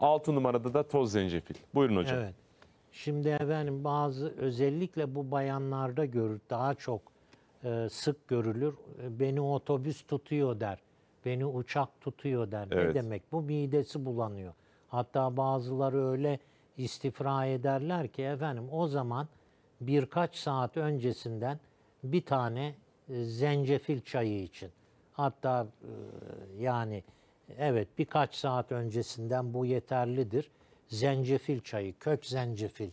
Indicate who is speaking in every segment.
Speaker 1: 6 numarada da toz zencefil. Buyurun hocam. Evet.
Speaker 2: Şimdi efendim bazı özellikle bu bayanlarda görür daha çok e, sık görülür. E, beni otobüs tutuyor der. Beni uçak tutuyor der. Evet. Ne demek bu? Midesi bulanıyor. Hatta bazıları öyle istifra ederler ki efendim o zaman birkaç saat öncesinden bir tane e, zencefil çayı için. Hatta e, yani Evet birkaç saat öncesinden bu yeterlidir. Zencefil çayı, kök zencefil.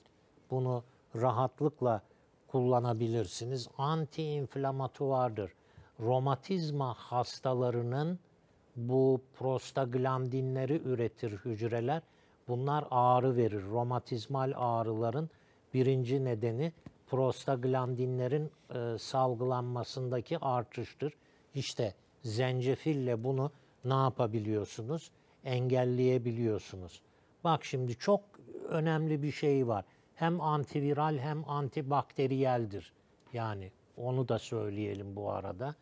Speaker 2: Bunu rahatlıkla kullanabilirsiniz. Anti-inflamatuvardır. Romatizma hastalarının bu prostaglandinleri üretir hücreler. Bunlar ağrı verir. Romatizmal ağrıların birinci nedeni prostaglandinlerin e, salgılanmasındaki artıştır. İşte zencefille bunu ne yapabiliyorsunuz? Engelleyebiliyorsunuz. Bak şimdi çok önemli bir şey var. Hem antiviral hem antibakteriyeldir. Yani onu da söyleyelim bu arada.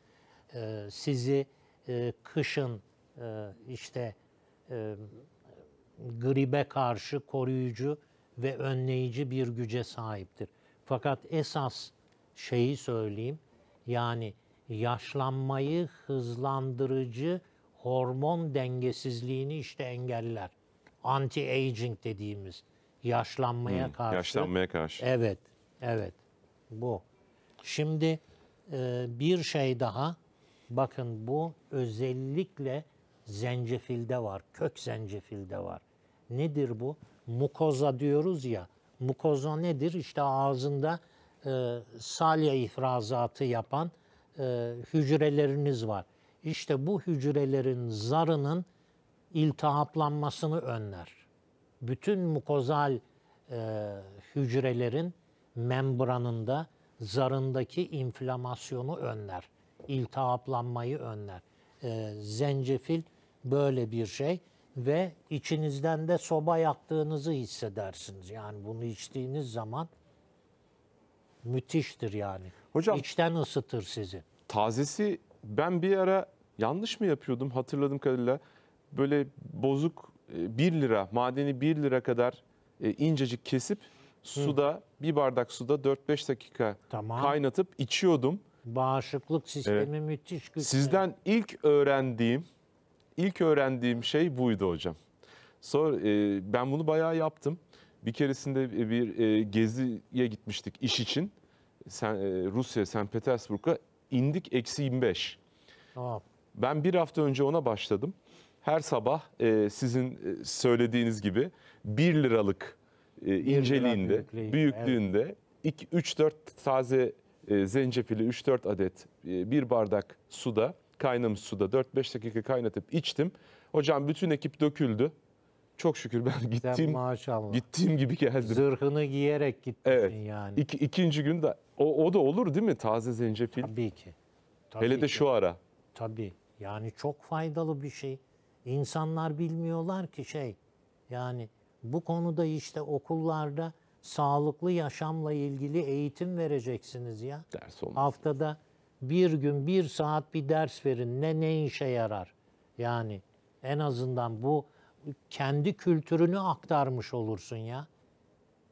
Speaker 2: Ee, sizi e, kışın e, işte e, gribe karşı koruyucu ve önleyici bir güce sahiptir. Fakat esas şeyi söyleyeyim. Yani yaşlanmayı hızlandırıcı hormon dengesizliğini işte engeller. Anti-aging dediğimiz yaşlanmaya hmm, karşı. Yaşlanmaya karşı. Evet, evet bu. Şimdi e, bir şey daha. Bakın bu özellikle zencefilde var, kök zencefilde var. Nedir bu? Mukoza diyoruz ya. Mukoza nedir? İşte ağzında e, salya ifrazatı yapan e, hücreleriniz var. İşte bu hücrelerin zarının iltihaplanmasını önler. Bütün mukozal e, hücrelerin membranında, zarındaki inflamasyonu önler. İltihaplanmayı önler. E, zencefil böyle bir şey ve içinizden de soba yaktığınızı hissedersiniz. Yani bunu içtiğiniz zaman müthiştir yani. Hocam, İçten ısıtır sizi. Tazesi ben bir
Speaker 1: ara yanlış mı yapıyordum hatırladığım kadarıyla böyle bozuk 1 e, lira madeni 1 lira kadar e, incecik kesip suda Hı. bir bardak suda 4-5 dakika tamam. kaynatıp içiyordum. Bağışıklık sistemi
Speaker 2: evet. müthiş güçlü. Sizden
Speaker 1: ilk öğrendiğim ilk öğrendiğim şey buydu hocam. Sonra e, ben bunu bayağı yaptım. Bir keresinde bir geziye gitmiştik iş için. Sen, Rusya, St. Petersburg'a indik eksi 25. Aa, ben bir hafta önce ona başladım. Her sabah e, sizin e, söylediğiniz gibi 1 liralık e, inceliğinde, lira büyüklüğünde, 3-4 taze e, zencefili 3-4 adet e, bir bardak suda, kaynamış suda 4-5 dakika kaynatıp içtim. Hocam bütün ekip döküldü. Çok şükür ben gittiğim
Speaker 2: maşallah.
Speaker 1: gittiğim gibi geldim.
Speaker 2: Zırhını giyerek gittin evet. yani. İki, ikinci
Speaker 1: gün de o, o da olur değil mi taze zencefil? Tabii ki. Tabii Hele ki. de şu ara.
Speaker 2: Tabii. Yani çok faydalı bir şey. İnsanlar bilmiyorlar ki şey. Yani bu konuda işte okullarda sağlıklı yaşamla ilgili eğitim vereceksiniz ya. Ders olmaz. Haftada bir gün bir saat bir ders verin. Ne ne işe yarar? Yani en azından bu kendi kültürünü aktarmış olursun ya.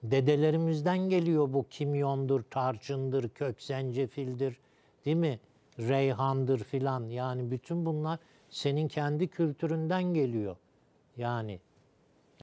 Speaker 2: Dedelerimizden geliyor bu kimyondur, tarçındır, kök zencefildir. Değil mi? reyhandır filan yani bütün bunlar senin kendi kültüründen geliyor. Yani